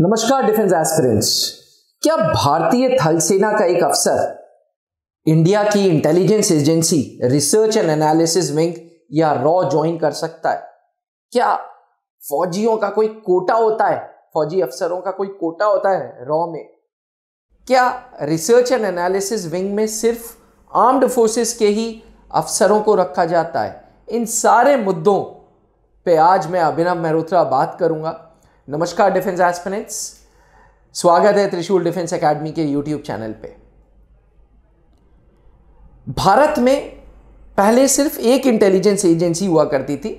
नमस्कार defence aspirants क्या भारतीय थल सेना का एक अफसर इंडिया की intelligence agency research and analysis wing या रॉ ज्वाइन कर सकता है क्या फौजियों का कोई कोटा होता है फौजी अफसरों का कोई कोटा होता है रॉ में क्या रिसर्च एंड एनालिसिस विंग में सिर्फ आर्म्ड फोर्सेस के ही अफसरों को रखा जाता है इन सारे मुद्दों पे आज मैं अभिनव मेहरोत्रा बात करूंगा नमस्कार डिफेंस एस्पिनेट्स स्वागत है त्रिशूल डिफेंस एकेडमी के यूट्यूब चैनल पे भारत में पहले सिर्फ एक इंटेलिजेंस एजेंसी हुआ करती थी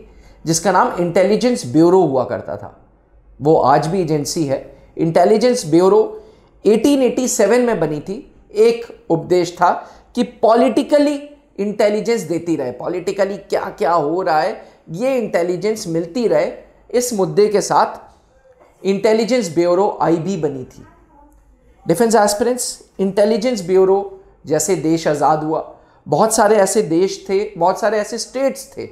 जिसका नाम इंटेलिजेंस ब्यूरो हुआ करता था वो आज भी एजेंसी है इंटेलिजेंस ब्यूरो 1887 में बनी थी एक उपदेश था कि पॉलिटिकली इंटेलिजेंस देती रहे पॉलिटिकली क्या क्या हो रहा है ये इंटेलिजेंस मिलती रहे इस मुद्दे के साथ इंटेलिजेंस ब्यूरो आईबी बनी थी डिफेंस एस्पिरेंट्स इंटेलिजेंस ब्यूरो जैसे देश आज़ाद हुआ बहुत सारे ऐसे देश थे बहुत सारे ऐसे स्टेट्स थे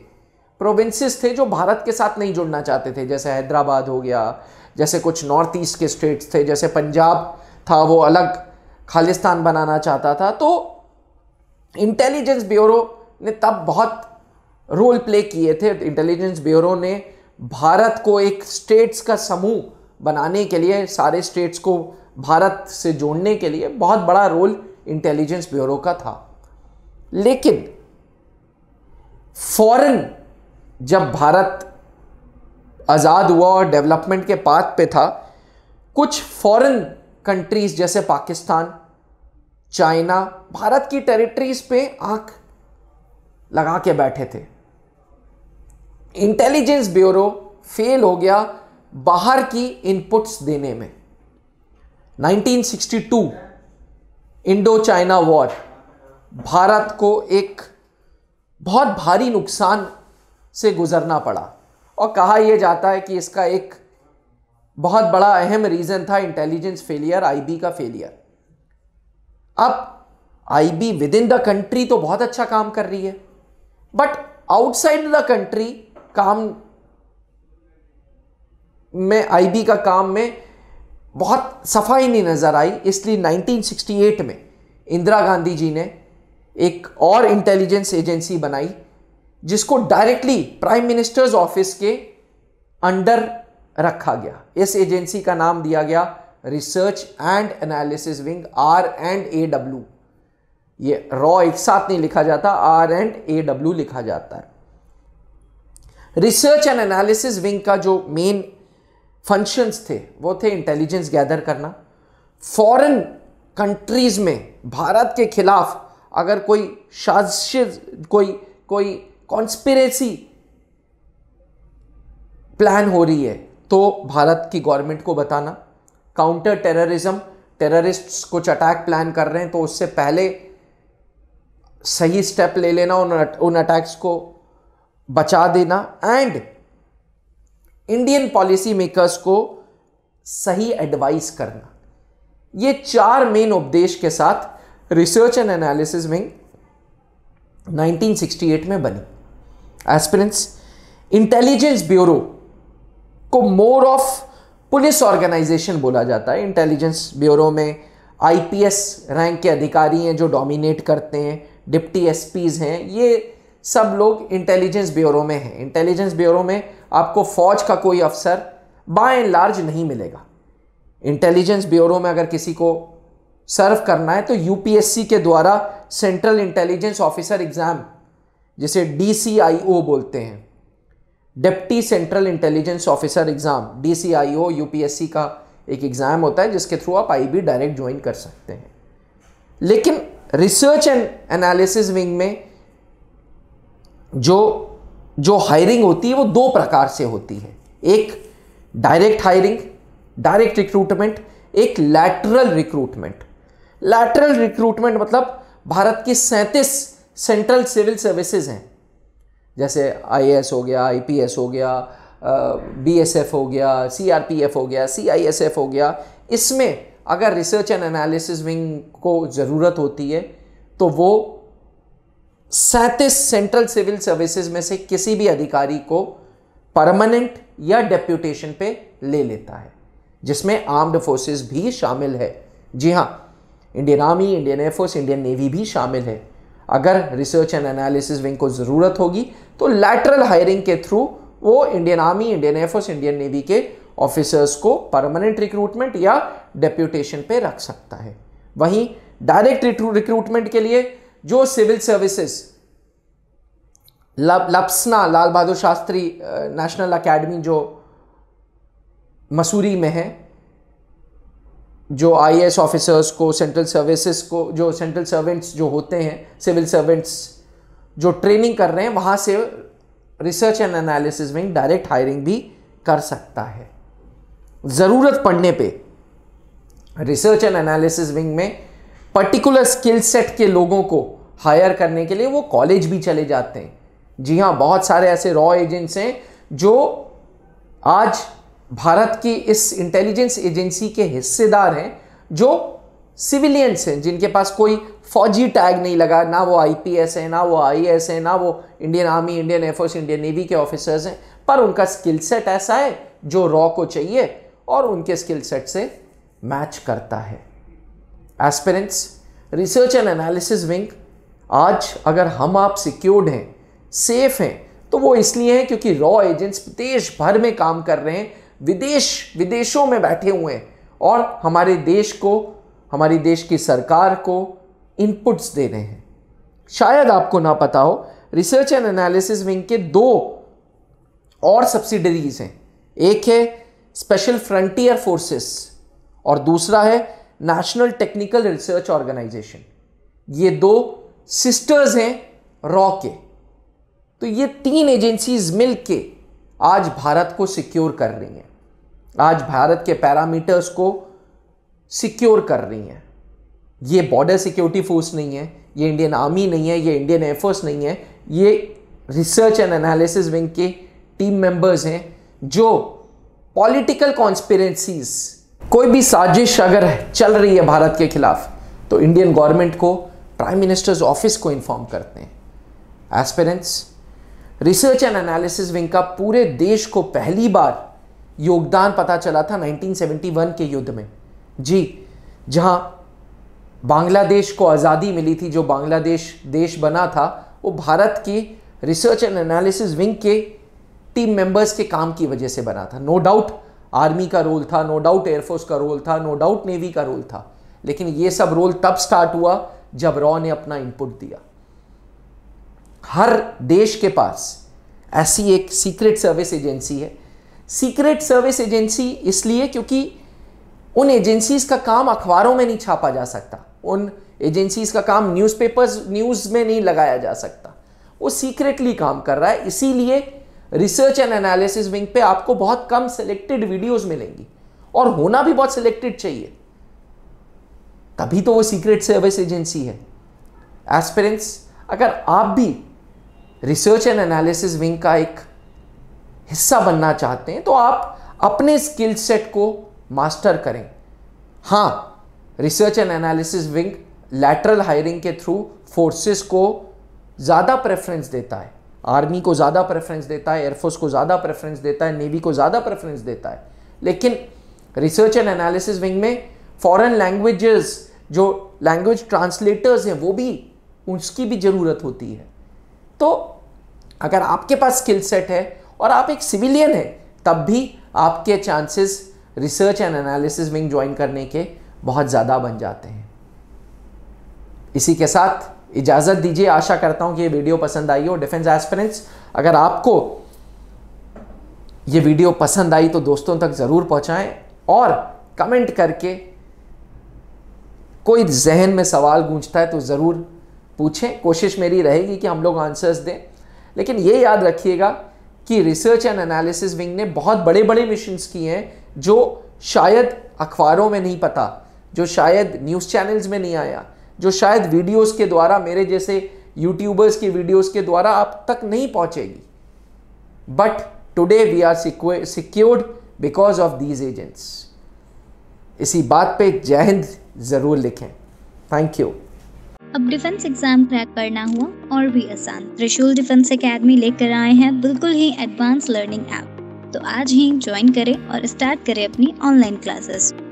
प्रोविंसेस थे जो भारत के साथ नहीं जुड़ना चाहते थे जैसे हैदराबाद हो गया जैसे कुछ नॉर्थ ईस्ट के स्टेट्स थे जैसे पंजाब था वो अलग खालिस्तान बनाना चाहता था तो इंटेलिजेंस ब्यूरो ने तब बहुत रोल प्ले किए थे इंटेलिजेंस ब्यूरो ने भारत को एक स्टेट्स का समूह बनाने के लिए सारे स्टेट्स को भारत से जोड़ने के लिए बहुत बड़ा रोल इंटेलिजेंस ब्यूरो का था लेकिन फौरन जब भारत आज़ाद हुआ और डेवलपमेंट के पाथ पे था कुछ फॉरेन कंट्रीज़ जैसे पाकिस्तान चाइना भारत की टेरिटरीज पे आंख लगा के बैठे थे इंटेलिजेंस ब्यूरो फेल हो गया बाहर की इनपुट्स देने में 1962 इंडो चाइना वॉर भारत को एक बहुत भारी नुकसान से गुजरना पड़ा और कहा यह जाता है कि इसका एक बहुत बड़ा अहम रीज़न था इंटेलिजेंस फेलियर आईबी का फेलियर अब IB within the country तो बहुत अच्छा काम कर रही है बट आउटसाइड द कंट्री काम में आईबी का काम में बहुत सफाई नहीं नज़र आई इसलिए 1968 में इंदिरा गांधी जी ने एक और इंटेलिजेंस एजेंसी बनाई जिसको डायरेक्टली प्राइम मिनिस्टर्स ऑफिस के अंडर रखा गया इस एजेंसी का नाम दिया गया research and analysis wing R and A W ये रॉ एक साथ नहीं लिखा जाता आर एंड ए डब्ल्यू लिखा जाता है रिसर्च एंड एनालिसिस विंग का जो मेन फंक्शंस थे वो थे इंटेलिजेंस गैदर करना फॉरेन कंट्रीज़ में भारत के खिलाफ अगर कोई साजिश कोई कोई कॉन्स्पिरेसी प्लान हो रही है तो भारत की गवर्नमेंट को बताना काउंटर टेररिज्म टेररिस्ट्स कुछ अटैक प्लान कर रहे हैं तो उससे पहले सही स्टेप ले लेना उन उन अटैक्स को बचा देना एंड इंडियन पॉलिसी मेकर्स को सही एडवाइस करना ये चार मेन उपदेश के साथ रिसर्च एंड एनालिसिस विंग 1968 में बनी एस्पिरेंट्स इंटेलिजेंस ब्यूरो को मोर ऑफ पुलिस ऑर्गेनाइजेशन बोला जाता है इंटेलिजेंस ब्यूरो में आईपीएस रैंक के अधिकारी हैं जो डोमिनेट करते हैं डिप्टी एसपीज हैं ये सब लोग इंटेलिजेंस ब्यूरो में हैं इंटेलिजेंस ब्यूरो में आपको फौज का कोई अफसर बाय एंड लार्ज नहीं मिलेगा इंटेलिजेंस ब्यूरो में अगर किसी को सर्व करना है तो यूपीएससी के द्वारा सेंट्रल इंटेलिजेंस ऑफिसर एग्ज़ाम जिसे डीसीआईओ बोलते हैं deputy central intelligence officer exam DCIO UPSC का एक एग्ज़ाम होता है जिसके थ्रू आप आईबी डायरेक्ट ज्वाइन कर सकते हैं लेकिन रिसर्च एंड एनालिसिस विंग में जो जो हायरिंग होती है वो दो प्रकार से होती है एक डायरेक्ट हायरिंग डायरेक्ट रिक्रूटमेंट एक लैटरल रिक्रूटमेंट लैटरल रिक्रूटमेंट मतलब भारत की सैंतीस सेंट्रल सिविल सर्विसेज हैं जैसे आईएएस हो गया आईपीएस हो गया बीएसएफ हो गया सीआरपीएफ हो गया सीआईएसएफ हो गया इसमें अगर रिसर्च एंड एनालिसिस विंग को ज़रूरत होती है तो वो सैंतीस सेंट्रल सिविल सर्विसेज में से किसी भी अधिकारी को परमानेंट या डेप्यूटेशन पे ले लेता है जिसमें आर्म्ड फोर्सेस भी शामिल है जी हाँ Indian army Indian air force Indian navy भी शामिल है अगर रिसर्च एंड एनालिसिस विंग को ज़रूरत होगी तो लैटरल हायरिंग के थ्रू वो Indian army Indian air force Indian navy के ऑफिसर्स को परमानेंट रिक्रूटमेंट या डेप्यूटेशन पे रख सकता है वहीं डायरेक्ट रिक्रूटमेंट के लिए जो सिविल सर्विसेज लप्सना लाल बहादुर शास्त्री नेशनल एकेडमी जो मसूरी में है जो आई ऑफिसर्स को सेंट्रल सर्विसेज को जो सेंट्रल सर्वेंट्स जो होते हैं सिविल सर्वेंट्स जो ट्रेनिंग कर रहे हैं वहाँ से रिसर्च एंड एनालिसिस में डायरेक्ट हायरिंग भी कर सकता है ज़रूरत पड़ने पे रिसर्च एंड एनालिसिस विंग में पर्टिकुलर स्किल सेट के लोगों को हायर करने के लिए वो कॉलेज भी चले जाते हैं जी हाँ बहुत सारे ऐसे रॉ एजेंट्स हैं जो आज भारत की इस इंटेलिजेंस एजेंसी के हिस्सेदार हैं जो सिविलियंस हैं जिनके पास कोई फौजी टैग नहीं लगा ना वो आईपीएस है ना वो आईएएस है ना वो Indian army Indian air force Indian navy के ऑफिसर्स हैं पर उनका स्किल सेट ऐसा है जो रॉ को चाहिए और उनके स्किल सेट से मैच करता है aspirants research and analysis wing आज अगर हम आप सिक्योर्ड हैं सेफ हैं तो वो इसलिए हैं क्योंकि रॉ एजेंट्स देश भर में काम कर रहे हैं विदेश विदेशों में बैठे हुए हैं और हमारे देश को हमारी देश की सरकार को इनपुट्स दे रहे हैं शायद आपको ना पता हो रिसर्च एंड एनालिसिस विंग के दो और सब्सिडरीज हैं एक है स्पेशल फ्रंटियर फोर्सेस और दूसरा है नेशनल टेक्निकल रिसर्च ऑर्गेनाइजेशन ये दो सिस्टर्स हैं रॉ के तो ये तीन एजेंसीज मिल के आज भारत को सिक्योर कर रही हैं आज भारत के पैरामीटर्स को सिक्योर कर रही हैं ये बॉर्डर सिक्योरिटी फोर्स नहीं है ये इंडियन आर्मी नहीं है ये इंडियन एयरफोर्स नहीं है ये रिसर्च एंड एनालिसिस विंग के टीम मेंबर्स हैं जो पॉलिटिकल कॉन्स्पिरेंसीज़ कोई भी साजिश अगर चल रही है भारत के खिलाफ तो इंडियन गवर्नमेंट को प्राइम मिनिस्टर्स ऑफिस को इन्फॉर्म करते हैं aspirants research and analysis wing का पूरे देश को पहली बार योगदान पता चला था 1971 के युद्ध में जी जहां बांग्लादेश को आज़ादी मिली थी जो बांग्लादेश देश बना था वो भारत की रिसर्च एंड एनालिसिस विंग के टीम मेंबर्स के काम की वजह से बना था नो no डाउट आर्मी का रोल था नो डाउट एयरफोर्स का रोल था नो डाउट नेवी का रोल था लेकिन ये सब रोल तब स्टार्ट हुआ जब रॉ ने अपना इनपुट दिया हर देश के पास ऐसी एक सीक्रेट सर्विस एजेंसी है सीक्रेट सर्विस एजेंसी इसलिए क्योंकि उन एजेंसीज का काम अखबारों में नहीं छापा जा सकता उन एजेंसीज का काम न्यूज़पेपर्स न्यूज़ में नहीं लगाया जा सकता वो सीक्रेटली काम कर रहा है इसीलिए रिसर्च एंड एनालिसिस विंग पे आपको बहुत कम सिलेक्टेड वीडियोस मिलेंगी और होना भी बहुत सिलेक्टेड चाहिए तभी तो वो सीक्रेट सर्विस एजेंसी है एस्पिरेंट्स अगर आप भी रिसर्च एंड एनालिसिस विंग का एक हिस्सा बनना चाहते हैं तो आप अपने स्किल सेट को मास्टर करें हाँ research and analysis wing lateral hiring के थ्रू फोर्सेस को ज़्यादा प्रेफरेंस देता है आर्मी को ज़्यादा प्रेफरेंस देता है एयरफोर्स को ज़्यादा प्रेफरेंस देता है नेवी को ज़्यादा प्रेफरेंस देता है लेकिन रिसर्च एंड एनालिसिस विंग में फॉरेन लैंग्वेजेस जो लैंग्वेज ट्रांसलेटर्स हैं वो भी उसकी भी ज़रूरत होती है तो अगर आपके पास स्किल सेट है और आप एक सिविलियन हैं तब भी आपके chances research and analysis wing join करने के बहुत ज़्यादा बन जाते हैं इसी के साथ इजाज़त दीजिए आशा करता हूं कि ये वीडियो पसंद आई हो डिफेंस एस्पिरेंट्स अगर आपको ये वीडियो पसंद आई तो दोस्तों तक ज़रूर पहुंचाएं और कमेंट करके कोई जहन में सवाल गूंजता है तो ज़रूर पूछें कोशिश मेरी रहेगी कि हम लोग आंसर्स दें लेकिन ये याद रखिएगा कि रिसर्च एंड एनालिसिस विंग ने बहुत बड़े बड़े मिशन किए हैं जो शायद अखबारों में नहीं पता जो शायद न्यूज़ चैनल्स में नहीं आया जो शायद वीडियोस के द्वारा मेरे जैसे यूट्यूबर्स की वीडियोस के द्वारा आप तक नहीं पहुंचेगी but today we are secured because of these agents इसी बात पे जय हिंद ज़रूर लिखें थैंक यू अब डिफेंस एग्जाम क्रैक करना हुआ और भी आसान त्रिशूल डिफेंस एकेडमी लेकर आए हैं बिल्कुल ही एडवांस लर्निंग ऐप तो आज ही ज्वाइन करें और स्टार्ट करें अपनी ऑनलाइन क्लासेस